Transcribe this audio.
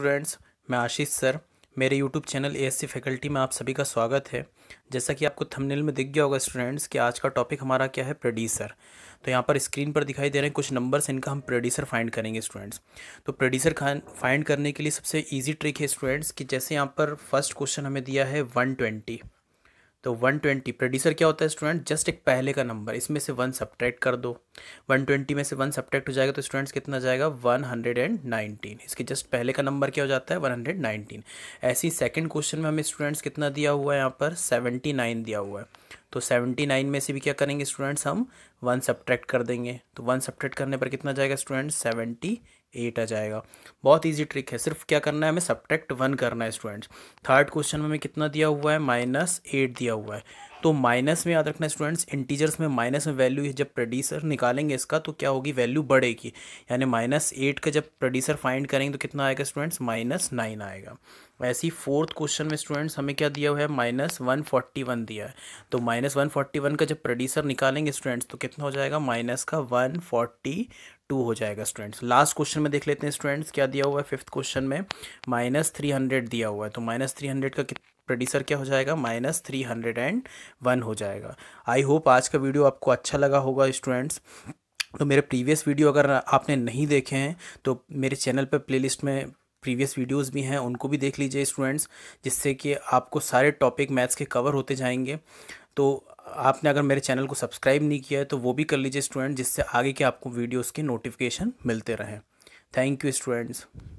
students मैं Ashish sir मेरे YouTube channel A faculty में आप सभी का स्वागत है जैसा कि आपको थंबनेल में दिख गया होगा स्टूडेंट्स कि आज का टॉपिक हमारा क्या है प्रोड्यूसर तो यहाँ पर स्क्रीन पर दिखाई दे रहे हैं कुछ नंबर्स इनका हम प्रोड्यूसर फाइंड करेंगे स्टूडेंट्स तो प्रोड्यूसर फाइंड करने के लिए सबसे ईजी ट्रिक है स्टूडेंट्स कि जैसे यहाँ पर फर्स्ट क्वेश्चन हमें दिया है वन ट्वेंटी तो 120 प्रोड्यूसर क्या होता है स्टूडेंट जस्ट एक पहले का नंबर इसमें से वन सब्ट्रैक्ट कर दो 120 में से वन सब्ट्रैक्ट हो जाएगा तो स्टूडेंट्स कितना जाएगा 119 इसके जस्ट पहले का नंबर क्या हो जाता है 119 ऐसी सेकंड सेकेंड क्वेश्चन में हमें स्टूडेंट्स कितना दिया हुआ है यहाँ पर 79 दिया हुआ है तो 79 में से भी क्या करेंगे स्टूडेंट्स हम वन सब्ट्रैक्ट कर देंगे तो वन सब्ट्रैक्ट करने पर कितना जाएगा स्टूडेंट्स सेवेंटी एट आ जाएगा बहुत इजी ट्रिक है सिर्फ क्या करना है हमें सब्ट्रैक्ट वन करना है स्टूडेंट्स थर्ड क्वेश्चन में हमें कितना दिया हुआ है माइनस एट दिया हुआ है तो माइनस में याद रखना स्टूडेंट्स इंटीजर्स में माइनस में वैल्यू जब प्रोड्यूसर निकालेंगे इसका तो क्या होगी वैल्यू बढ़ेगी यानी माइनस एट का जब प्रोड्यूसर फाइंड करेंगे तो कितना आएगा स्टूडेंट्स माइनस नाइन आएगा वैसे ही फोर्थ क्वेश्चन में स्टूडेंट्स हमें क्या दिया हुआ है माइनस वन फोर्टी वन दिया है तो माइनस वन फोर्टी वन का जब प्रोड्यूसर निकालेंगे स्टूडेंट्स तो कितना हो जाएगा माइनस का वन फोर्टी टू हो जाएगा स्टूडेंट्स लास्ट क्वेश्चन में देख लेते हैं स्टूडेंट्स क्या दिया हुआ है फिफ्थ क्वेश्चन में माइनस थ्री हंड्रेड दिया हुआ है तो माइनस थ्री हंड्रेड का कितना प्रोड्यूसर क्या हो जाएगा minus three hundred and one हो जाएगा आई होप आज का वीडियो आपको अच्छा लगा होगा स्टूडेंट्स तो मेरे प्रीवियस वीडियो अगर आपने नहीं देखे हैं तो मेरे चैनल पर प्लेलिस्ट में प्रीवियस वीडियोस भी हैं उनको भी देख लीजिए स्टूडेंट्स जिससे कि आपको सारे टॉपिक मैथ्स के कवर होते जाएंगे तो आपने अगर मेरे चैनल को सब्सक्राइब नहीं किया है तो वो भी कर लीजिए स्टूडेंट जिससे आगे के आपको वीडियोस के नोटिफिकेशन मिलते रहें थैंक यू स्टूडेंट्स